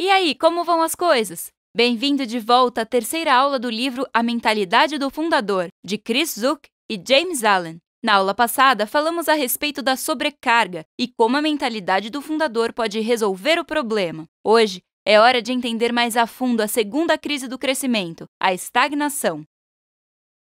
E aí, como vão as coisas? Bem-vindo de volta à terceira aula do livro A Mentalidade do Fundador, de Chris Zuck e James Allen. Na aula passada, falamos a respeito da sobrecarga e como a mentalidade do fundador pode resolver o problema. Hoje, é hora de entender mais a fundo a segunda crise do crescimento, a estagnação.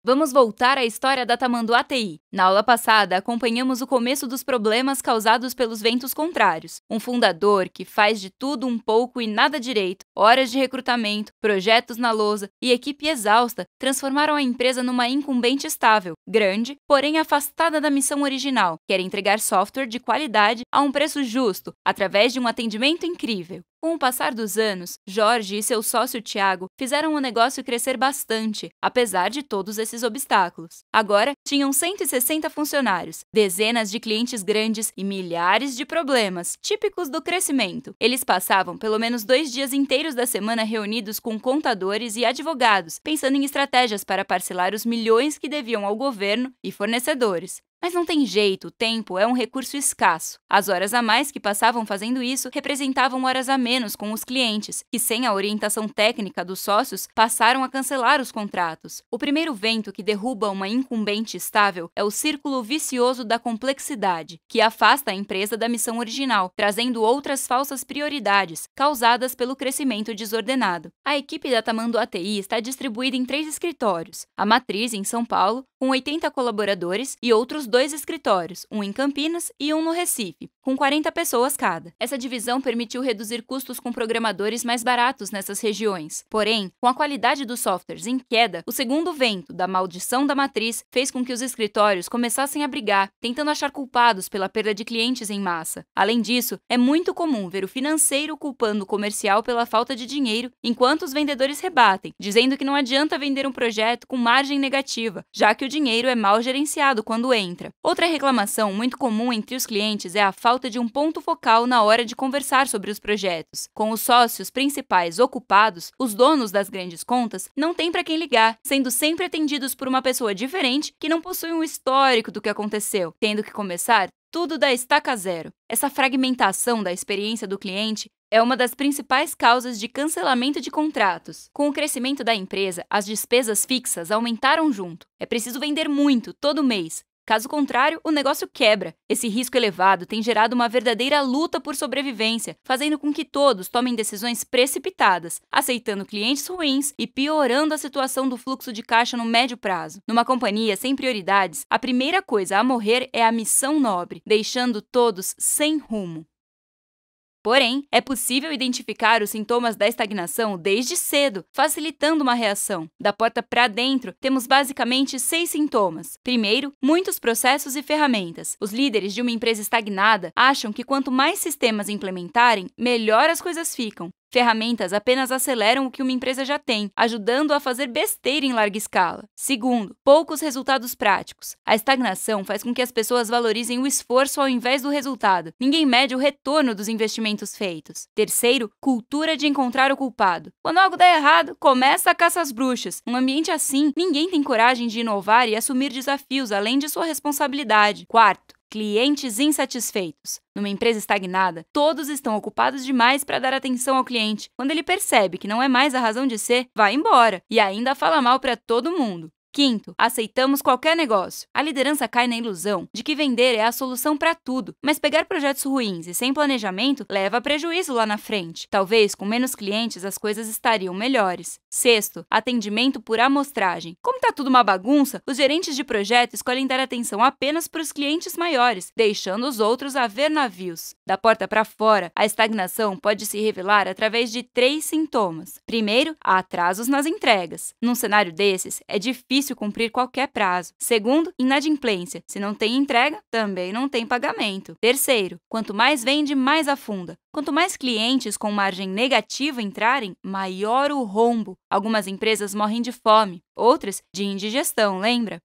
Vamos voltar à história da Tamanduá TI. Na aula passada, acompanhamos o começo dos problemas causados pelos ventos contrários. Um fundador que faz de tudo um pouco e nada direito, horas de recrutamento, projetos na lousa e equipe exausta transformaram a empresa numa incumbente estável, grande, porém afastada da missão original, que era entregar software de qualidade a um preço justo, através de um atendimento incrível. Com o passar dos anos, Jorge e seu sócio Tiago fizeram o negócio crescer bastante, apesar de todos esses obstáculos. Agora, tinham 160 funcionários, dezenas de clientes grandes e milhares de problemas, típicos do crescimento. Eles passavam pelo menos dois dias inteiros da semana reunidos com contadores e advogados, pensando em estratégias para parcelar os milhões que deviam ao governo e fornecedores. Mas não tem jeito, o tempo é um recurso escasso. As horas a mais que passavam fazendo isso representavam horas a menos com os clientes, que sem a orientação técnica dos sócios passaram a cancelar os contratos. O primeiro vento que derruba uma incumbente estável é o círculo vicioso da complexidade, que afasta a empresa da missão original, trazendo outras falsas prioridades, causadas pelo crescimento desordenado. A equipe da Tamanduá Ati está distribuída em três escritórios: a matriz em São Paulo, com 80 colaboradores e outros dois escritórios, um em Campinas e um no Recife, com 40 pessoas cada. Essa divisão permitiu reduzir custos com programadores mais baratos nessas regiões. Porém, com a qualidade dos softwares em queda, o segundo vento da maldição da matriz fez com que os escritórios começassem a brigar, tentando achar culpados pela perda de clientes em massa. Além disso, é muito comum ver o financeiro culpando o comercial pela falta de dinheiro, enquanto os vendedores rebatem, dizendo que não adianta vender um projeto com margem negativa, já que o dinheiro é mal gerenciado quando entra. Outra reclamação muito comum entre os clientes é a falta falta de um ponto focal na hora de conversar sobre os projetos. Com os sócios principais ocupados, os donos das grandes contas não têm para quem ligar, sendo sempre atendidos por uma pessoa diferente que não possui um histórico do que aconteceu, tendo que começar tudo da estaca zero. Essa fragmentação da experiência do cliente é uma das principais causas de cancelamento de contratos. Com o crescimento da empresa, as despesas fixas aumentaram junto. É preciso vender muito todo mês, Caso contrário, o negócio quebra. Esse risco elevado tem gerado uma verdadeira luta por sobrevivência, fazendo com que todos tomem decisões precipitadas, aceitando clientes ruins e piorando a situação do fluxo de caixa no médio prazo. Numa companhia sem prioridades, a primeira coisa a morrer é a missão nobre, deixando todos sem rumo. Porém, é possível identificar os sintomas da estagnação desde cedo, facilitando uma reação. Da porta para dentro, temos basicamente seis sintomas. Primeiro, muitos processos e ferramentas. Os líderes de uma empresa estagnada acham que quanto mais sistemas implementarem, melhor as coisas ficam. Ferramentas apenas aceleram o que uma empresa já tem, ajudando a fazer besteira em larga escala. Segundo, poucos resultados práticos. A estagnação faz com que as pessoas valorizem o esforço ao invés do resultado. Ninguém mede o retorno dos investimentos feitos. Terceiro, cultura de encontrar o culpado. Quando algo dá errado, começa a caça às bruxas. Um ambiente assim, ninguém tem coragem de inovar e assumir desafios além de sua responsabilidade. Quarto, Clientes insatisfeitos. Numa empresa estagnada, todos estão ocupados demais para dar atenção ao cliente. Quando ele percebe que não é mais a razão de ser, vai embora e ainda fala mal para todo mundo. Quinto, aceitamos qualquer negócio. A liderança cai na ilusão de que vender é a solução para tudo, mas pegar projetos ruins e sem planejamento leva a prejuízo lá na frente. Talvez com menos clientes as coisas estariam melhores. Sexto, atendimento por amostragem. Como está tudo uma bagunça, os gerentes de projeto escolhem dar atenção apenas para os clientes maiores, deixando os outros a ver navios. Da porta para fora, a estagnação pode se revelar através de três sintomas. Primeiro, há atrasos nas entregas. Num cenário desses, é difícil difícil cumprir qualquer prazo. Segundo, inadimplência. Se não tem entrega, também não tem pagamento. Terceiro, quanto mais vende, mais afunda. Quanto mais clientes com margem negativa entrarem, maior o rombo. Algumas empresas morrem de fome, outras de indigestão, lembra?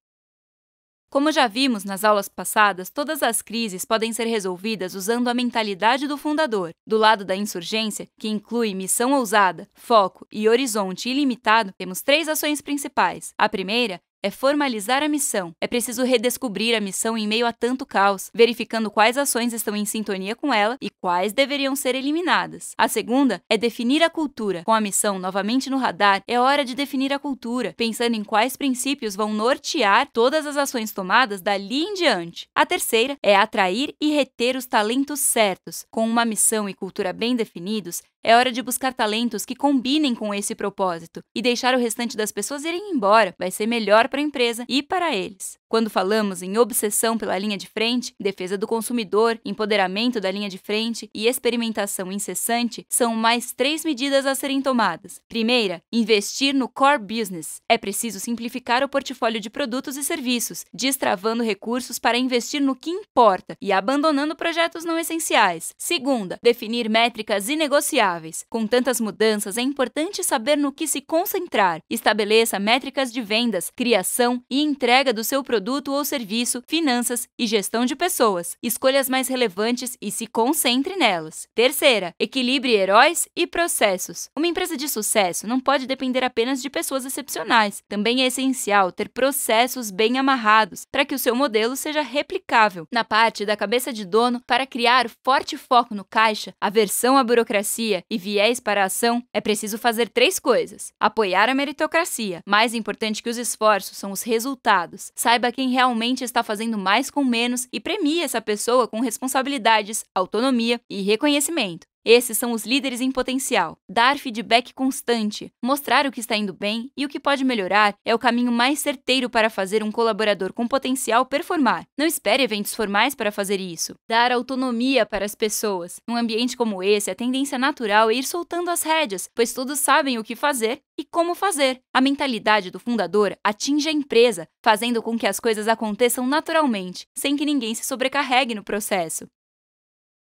Como já vimos nas aulas passadas, todas as crises podem ser resolvidas usando a mentalidade do fundador. Do lado da insurgência, que inclui missão ousada, foco e horizonte ilimitado, temos três ações principais. A primeira é formalizar a missão. É preciso redescobrir a missão em meio a tanto caos, verificando quais ações estão em sintonia com ela e quais deveriam ser eliminadas. A segunda é definir a cultura. Com a missão novamente no radar, é hora de definir a cultura, pensando em quais princípios vão nortear todas as ações tomadas dali em diante. A terceira é atrair e reter os talentos certos. Com uma missão e cultura bem definidos, é hora de buscar talentos que combinem com esse propósito e deixar o restante das pessoas irem embora. Vai ser melhor para a empresa e para eles. Quando falamos em obsessão pela linha de frente, defesa do consumidor, empoderamento da linha de frente e experimentação incessante, são mais três medidas a serem tomadas. Primeira, investir no core business. É preciso simplificar o portfólio de produtos e serviços, destravando recursos para investir no que importa e abandonando projetos não essenciais. Segunda, definir métricas inegociáveis com tantas mudanças, é importante saber no que se concentrar. Estabeleça métricas de vendas, criação e entrega do seu produto ou serviço, finanças e gestão de pessoas. Escolha as mais relevantes e se concentre nelas. Terceira, equilibre heróis e processos. Uma empresa de sucesso não pode depender apenas de pessoas excepcionais. Também é essencial ter processos bem amarrados para que o seu modelo seja replicável. Na parte da cabeça de dono, para criar forte foco no caixa, aversão à burocracia, e viés para a ação, é preciso fazer três coisas: apoiar a meritocracia. Mais importante que os esforços são os resultados. Saiba quem realmente está fazendo mais com menos e premie essa pessoa com responsabilidades, autonomia e reconhecimento. Esses são os líderes em potencial. Dar feedback constante, mostrar o que está indo bem e o que pode melhorar é o caminho mais certeiro para fazer um colaborador com potencial performar. Não espere eventos formais para fazer isso. Dar autonomia para as pessoas. Num ambiente como esse, a tendência natural é ir soltando as rédeas, pois todos sabem o que fazer e como fazer. A mentalidade do fundador atinge a empresa, fazendo com que as coisas aconteçam naturalmente, sem que ninguém se sobrecarregue no processo.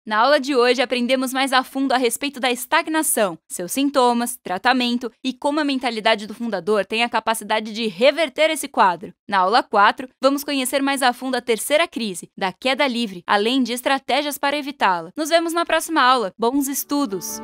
Na aula de hoje, aprendemos mais a fundo a respeito da estagnação, seus sintomas, tratamento e como a mentalidade do fundador tem a capacidade de reverter esse quadro. Na aula 4, vamos conhecer mais a fundo a terceira crise, da queda livre, além de estratégias para evitá-la. Nos vemos na próxima aula. Bons estudos!